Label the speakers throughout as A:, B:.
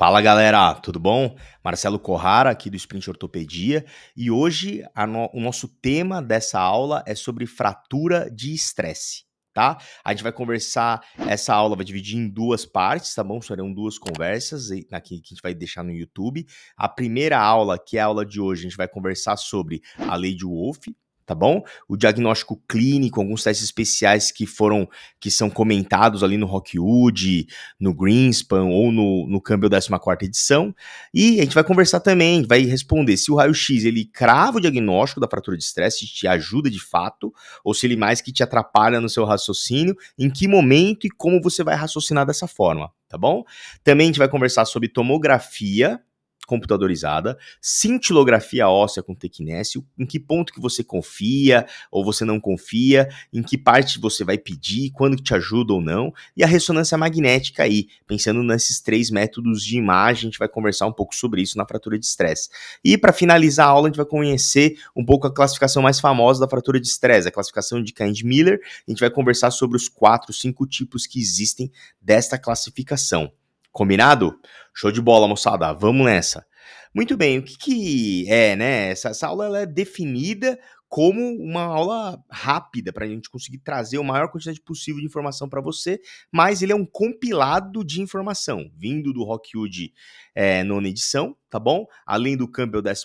A: Fala galera, tudo bom? Marcelo Corrara aqui do Sprint Ortopedia e hoje no... o nosso tema dessa aula é sobre fratura de estresse, tá? A gente vai conversar, essa aula vai dividir em duas partes, tá bom? Serão duas conversas aqui que a gente vai deixar no YouTube. A primeira aula, que é a aula de hoje, a gente vai conversar sobre a lei de Wolff, tá bom? O diagnóstico clínico, alguns testes especiais que foram, que são comentados ali no Rockwood, no Greenspan ou no, no Campbell 14 edição. E a gente vai conversar também, vai responder se o raio-x ele crava o diagnóstico da fratura de estresse, te ajuda de fato, ou se ele mais que te atrapalha no seu raciocínio, em que momento e como você vai raciocinar dessa forma, tá bom? Também a gente vai conversar sobre tomografia, computadorizada, cintilografia óssea com tequinésio, em que ponto que você confia ou você não confia, em que parte você vai pedir, quando te ajuda ou não, e a ressonância magnética aí, pensando nesses três métodos de imagem, a gente vai conversar um pouco sobre isso na fratura de estresse. E para finalizar a aula, a gente vai conhecer um pouco a classificação mais famosa da fratura de estresse, a classificação de Kind-Miller, a gente vai conversar sobre os quatro, cinco tipos que existem desta classificação. Combinado? Show de bola, moçada. Vamos nessa. Muito bem, o que, que é, né? Essa, essa aula é definida como uma aula rápida para a gente conseguir trazer o maior quantidade possível de informação para você, mas ele é um compilado de informação, vindo do Rockwood é, nona edição, tá bom? Além do Campbell 14,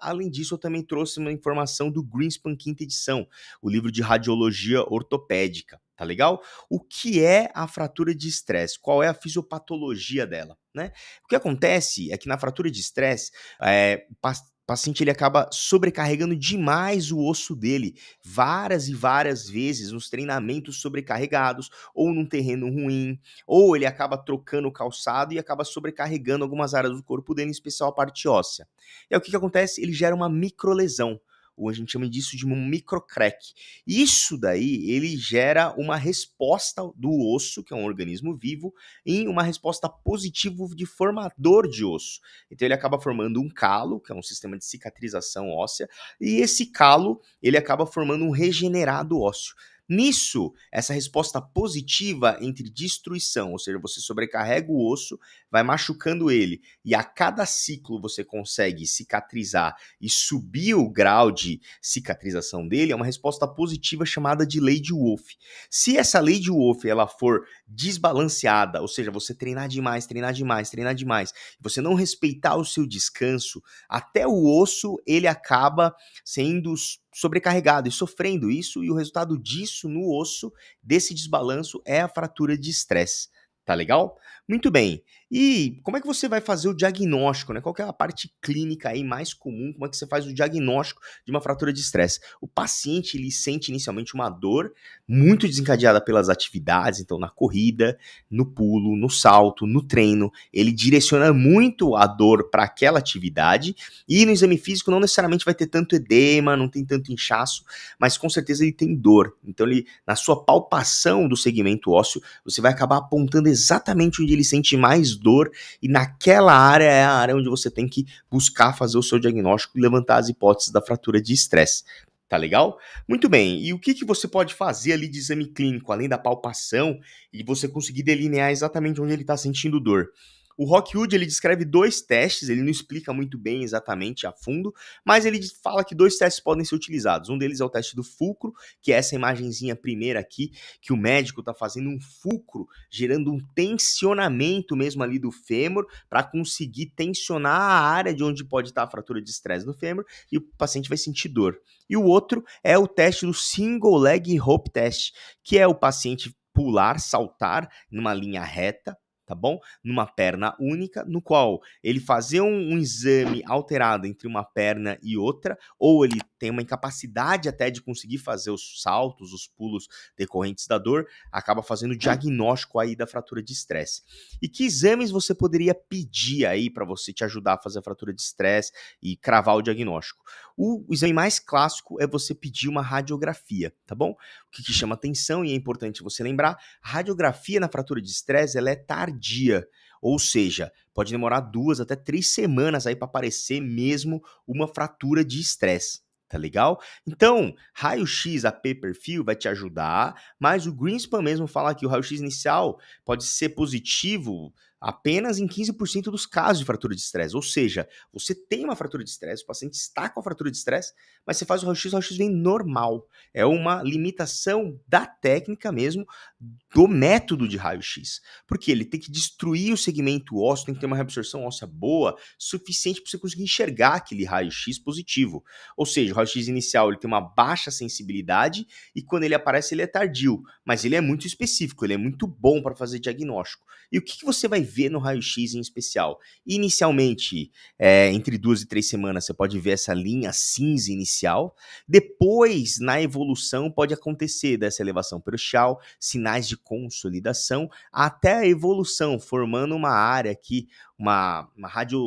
A: além disso eu também trouxe uma informação do Greenspan quinta edição, o livro de radiologia ortopédica tá legal? O que é a fratura de estresse? Qual é a fisiopatologia dela, né? O que acontece é que na fratura de estresse, é, o paciente ele acaba sobrecarregando demais o osso dele, várias e várias vezes nos treinamentos sobrecarregados, ou num terreno ruim, ou ele acaba trocando o calçado e acaba sobrecarregando algumas áreas do corpo dele, em especial a parte óssea. E aí, o que, que acontece? Ele gera uma microlesão ou a gente chama disso de um microcrack. Isso daí, ele gera uma resposta do osso, que é um organismo vivo, em uma resposta positiva de formador de osso. Então ele acaba formando um calo, que é um sistema de cicatrização óssea, e esse calo, ele acaba formando um regenerado ósseo. Nisso, essa resposta positiva entre destruição, ou seja, você sobrecarrega o osso, vai machucando ele, e a cada ciclo você consegue cicatrizar e subir o grau de cicatrização dele, é uma resposta positiva chamada de lei de Wolff. Se essa lei de Wolff ela for desbalanceada, ou seja, você treinar demais, treinar demais, treinar demais, você não respeitar o seu descanso, até o osso ele acaba sendo sobrecarregado e sofrendo isso, e o resultado disso no osso, desse desbalanço, é a fratura de estresse. Tá legal? Muito bem. E como é que você vai fazer o diagnóstico, né? Qual é a parte clínica aí mais comum? Como é que você faz o diagnóstico de uma fratura de estresse? O paciente ele sente inicialmente uma dor muito desencadeada pelas atividades, então na corrida, no pulo, no salto, no treino, ele direciona muito a dor para aquela atividade e no exame físico não necessariamente vai ter tanto edema, não tem tanto inchaço, mas com certeza ele tem dor. Então ele na sua palpação do segmento ósseo, você vai acabar apontando exatamente onde ele sente mais dor, e naquela área é a área onde você tem que buscar fazer o seu diagnóstico e levantar as hipóteses da fratura de estresse. Tá legal? Muito bem. E o que, que você pode fazer ali de exame clínico, além da palpação, e você conseguir delinear exatamente onde ele está sentindo dor? O Rockwood ele descreve dois testes, ele não explica muito bem exatamente a fundo, mas ele fala que dois testes podem ser utilizados. Um deles é o teste do fulcro, que é essa imagenzinha primeira aqui, que o médico está fazendo um fulcro, gerando um tensionamento mesmo ali do fêmur, para conseguir tensionar a área de onde pode estar tá a fratura de estresse no fêmur, e o paciente vai sentir dor. E o outro é o teste do single leg rope test, que é o paciente pular, saltar numa linha reta tá bom? Numa perna única, no qual ele fazer um, um exame alterado entre uma perna e outra, ou ele tem uma incapacidade até de conseguir fazer os saltos, os pulos decorrentes da dor, acaba fazendo o diagnóstico aí da fratura de estresse. E que exames você poderia pedir aí para você te ajudar a fazer a fratura de estresse e cravar o diagnóstico? O exame mais clássico é você pedir uma radiografia, tá bom? O que, que chama atenção e é importante você lembrar, a radiografia na fratura de estresse, ela é tardia dia. Ou seja, pode demorar duas até três semanas aí para aparecer mesmo uma fratura de estresse. Tá legal? Então, raio-x AP perfil vai te ajudar, mas o Greenspan mesmo fala que o raio-x inicial pode ser positivo apenas em 15% dos casos de fratura de estresse. Ou seja, você tem uma fratura de estresse, o paciente está com a fratura de estresse, mas você faz o raio-x, o raio-x vem normal. É uma limitação da técnica mesmo, do método de raio-x. Porque ele tem que destruir o segmento ósseo, tem que ter uma reabsorção óssea boa, suficiente para você conseguir enxergar aquele raio-x positivo. Ou seja, o raio-x inicial ele tem uma baixa sensibilidade e quando ele aparece ele é tardio, mas ele é muito específico, ele é muito bom para fazer diagnóstico. E o que, que você vai ver no raio-x em especial? Inicialmente, é, entre duas e três semanas, você pode ver essa linha cinza inicial. Depois, na evolução, pode acontecer dessa elevação peruxial, sinais de consolidação, até a evolução, formando uma área aqui, uma, uma radio,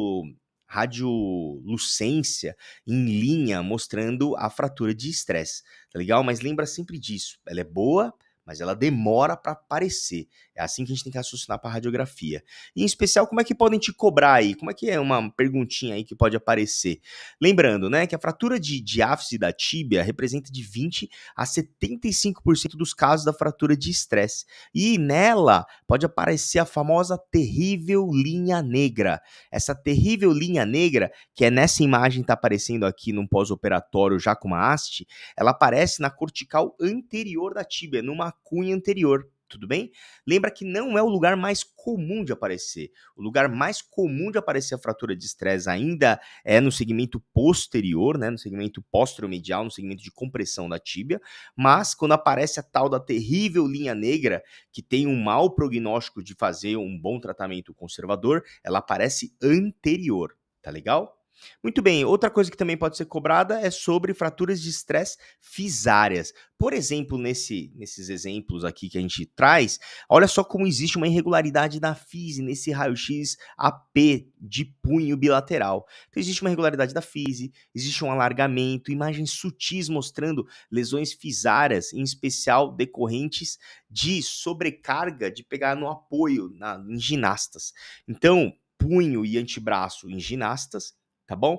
A: radiolucência em linha mostrando a fratura de estresse, tá legal? Mas lembra sempre disso, ela é boa, mas ela demora para aparecer. É assim que a gente tem que raciocinar para a radiografia. E, em especial, como é que podem te cobrar aí? Como é que é uma perguntinha aí que pode aparecer? Lembrando, né, que a fratura de diáfise da tíbia representa de 20 a 75% dos casos da fratura de estresse. E nela pode aparecer a famosa terrível linha negra. Essa terrível linha negra, que é nessa imagem que está aparecendo aqui num pós-operatório já com uma haste, ela aparece na cortical anterior da tíbia, numa cunha anterior tudo bem? Lembra que não é o lugar mais comum de aparecer. O lugar mais comum de aparecer a fratura de estresse ainda é no segmento posterior, né, no segmento posteromedial, no segmento de compressão da tíbia, mas quando aparece a tal da terrível linha negra, que tem um mau prognóstico de fazer um bom tratamento conservador, ela aparece anterior, tá legal? Muito bem, outra coisa que também pode ser cobrada é sobre fraturas de estresse fisárias. Por exemplo, nesse, nesses exemplos aqui que a gente traz, olha só como existe uma irregularidade da FISE nesse raio-x AP de punho bilateral. Então, existe uma irregularidade da FISE, existe um alargamento, imagens sutis mostrando lesões fisárias, em especial decorrentes de sobrecarga de pegar no apoio na, em ginastas. Então, punho e antebraço em ginastas tá bom?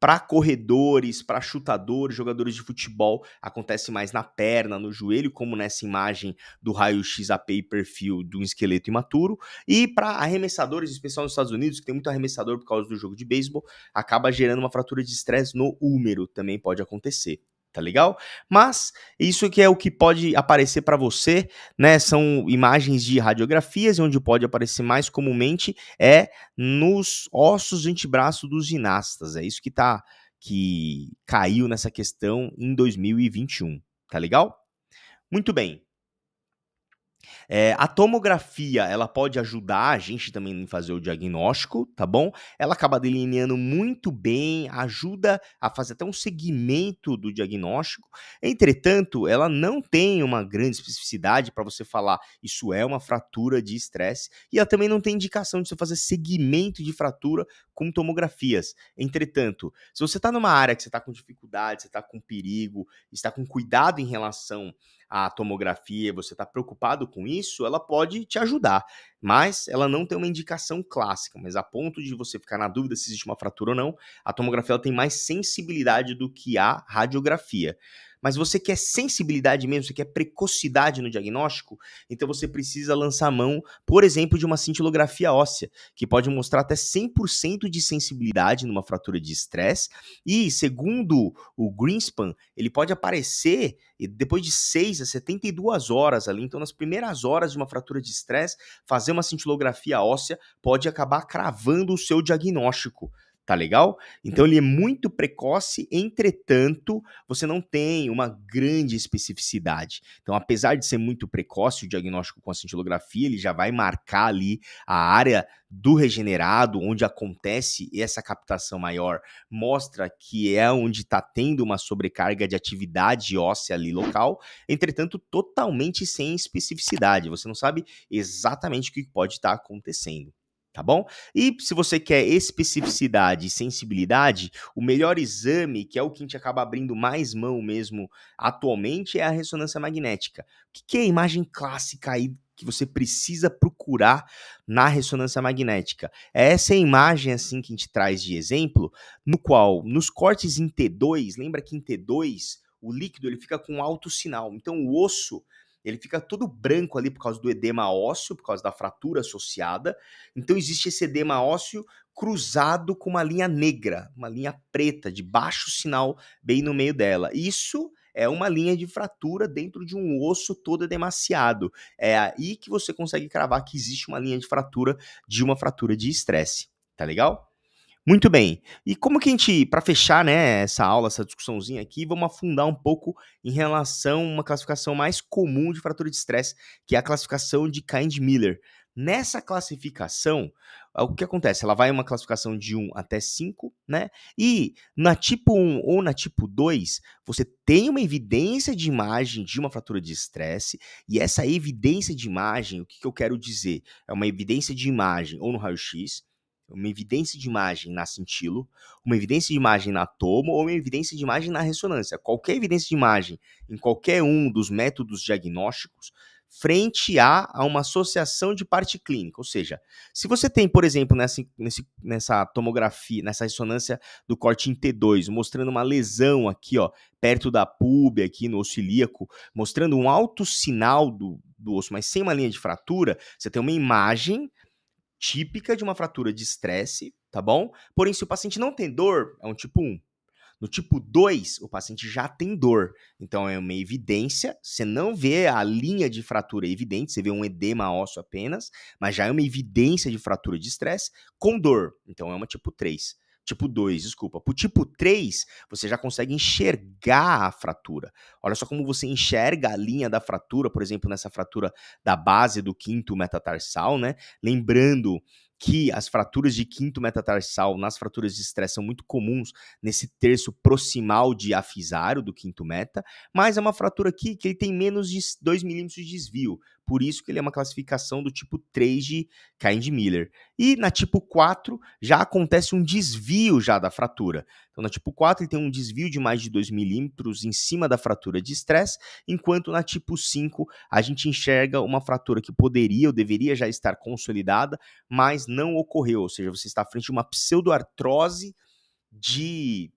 A: Para corredores, para chutadores, jogadores de futebol, acontece mais na perna, no joelho, como nessa imagem do raio-x a pay perfil do esqueleto imaturo. E para arremessadores, especial nos Estados Unidos, que tem muito arremessador por causa do jogo de beisebol, acaba gerando uma fratura de estresse no úmero, também pode acontecer, tá legal? Mas isso que é o que pode aparecer para você, né? São imagens de radiografias, onde pode aparecer mais comumente é nos ossos de antebraço dos ginastas. É isso que tá que caiu nessa questão em 2021, tá legal? Muito bem. É, a tomografia, ela pode ajudar a gente também em fazer o diagnóstico, tá bom? Ela acaba delineando muito bem, ajuda a fazer até um segmento do diagnóstico. Entretanto, ela não tem uma grande especificidade para você falar isso é uma fratura de estresse e ela também não tem indicação de você fazer segmento de fratura com tomografias. Entretanto, se você está numa área que você está com dificuldade, você está com perigo, está com cuidado em relação a tomografia, você está preocupado com isso, ela pode te ajudar, mas ela não tem uma indicação clássica. Mas a ponto de você ficar na dúvida se existe uma fratura ou não, a tomografia tem mais sensibilidade do que a radiografia mas você quer sensibilidade mesmo, você quer precocidade no diagnóstico, então você precisa lançar mão, por exemplo, de uma cintilografia óssea, que pode mostrar até 100% de sensibilidade numa fratura de estresse, e segundo o Greenspan, ele pode aparecer depois de 6 a 72 horas ali, então nas primeiras horas de uma fratura de estresse, fazer uma cintilografia óssea pode acabar cravando o seu diagnóstico tá legal? Então hum. ele é muito precoce, entretanto, você não tem uma grande especificidade. Então, apesar de ser muito precoce o diagnóstico com a cintilografia, ele já vai marcar ali a área do regenerado, onde acontece essa captação maior, mostra que é onde está tendo uma sobrecarga de atividade óssea ali local, entretanto, totalmente sem especificidade. Você não sabe exatamente o que pode estar tá acontecendo tá bom? E se você quer especificidade e sensibilidade, o melhor exame, que é o que a gente acaba abrindo mais mão mesmo atualmente, é a ressonância magnética. O que é a imagem clássica aí que você precisa procurar na ressonância magnética. É essa imagem assim que a gente traz de exemplo, no qual nos cortes em T2, lembra que em T2 o líquido ele fica com alto sinal. Então o osso ele fica todo branco ali por causa do edema ósseo, por causa da fratura associada. Então existe esse edema ósseo cruzado com uma linha negra, uma linha preta, de baixo sinal bem no meio dela. Isso é uma linha de fratura dentro de um osso todo demasiado. É aí que você consegue cravar que existe uma linha de fratura de uma fratura de estresse. Tá legal? Muito bem. E como que a gente, para fechar né, essa aula, essa discussãozinha aqui, vamos afundar um pouco em relação a uma classificação mais comum de fratura de estresse, que é a classificação de Kind-Miller. Nessa classificação, o que acontece? Ela vai uma classificação de 1 até 5, né? E na tipo 1 ou na tipo 2, você tem uma evidência de imagem de uma fratura de estresse, e essa evidência de imagem, o que, que eu quero dizer? É uma evidência de imagem ou no raio-x, uma evidência de imagem na cintilo, uma evidência de imagem na tomo ou uma evidência de imagem na ressonância. Qualquer evidência de imagem em qualquer um dos métodos diagnósticos frente a, a uma associação de parte clínica. Ou seja, se você tem, por exemplo, nessa, nessa tomografia, nessa ressonância do corte em T2, mostrando uma lesão aqui, ó, perto da pube, aqui no osso ilíaco, mostrando um alto sinal do, do osso, mas sem uma linha de fratura, você tem uma imagem típica de uma fratura de estresse, tá bom? Porém, se o paciente não tem dor, é um tipo 1. No tipo 2, o paciente já tem dor. Então é uma evidência, você não vê a linha de fratura evidente, você vê um edema ósseo apenas, mas já é uma evidência de fratura de estresse com dor. Então é uma tipo 3 tipo 2, desculpa. Pro tipo 3, você já consegue enxergar a fratura. Olha só como você enxerga a linha da fratura, por exemplo, nessa fratura da base do quinto metatarsal, né? Lembrando que as fraturas de quinto metatarsal nas fraturas de estresse são muito comuns nesse terço proximal de afisário do quinto meta, mas é uma fratura aqui que ele tem menos de 2 milímetros de desvio. Por isso que ele é uma classificação do tipo 3 de Kind-Miller. E na tipo 4 já acontece um desvio já da fratura. Então na tipo 4 ele tem um desvio de mais de 2 milímetros em cima da fratura de estresse, enquanto na tipo 5 a gente enxerga uma fratura que poderia ou deveria já estar consolidada, mas não ocorreu, ou seja, você está à frente de uma pseudoartrose de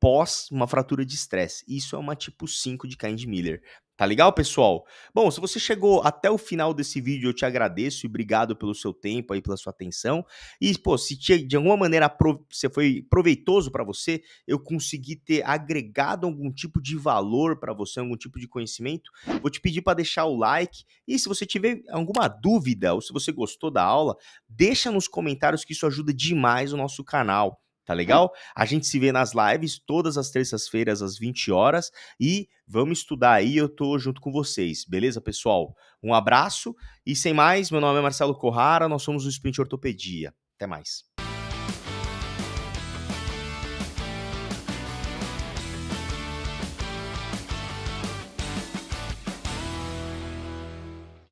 A: pós uma fratura de estresse. Isso é uma tipo 5 de Kind Miller. Tá legal, pessoal? Bom, se você chegou até o final desse vídeo, eu te agradeço e obrigado pelo seu tempo aí, pela sua atenção. E, pô, se te, de alguma maneira você foi proveitoso para você, eu consegui ter agregado algum tipo de valor para você, algum tipo de conhecimento, vou te pedir para deixar o like. E se você tiver alguma dúvida ou se você gostou da aula, deixa nos comentários que isso ajuda demais o nosso canal tá legal? A gente se vê nas lives todas as terças-feiras às 20 horas e vamos estudar aí, eu tô junto com vocês, beleza, pessoal? Um abraço e sem mais, meu nome é Marcelo Corrara, nós somos o Sprint Ortopedia. Até mais.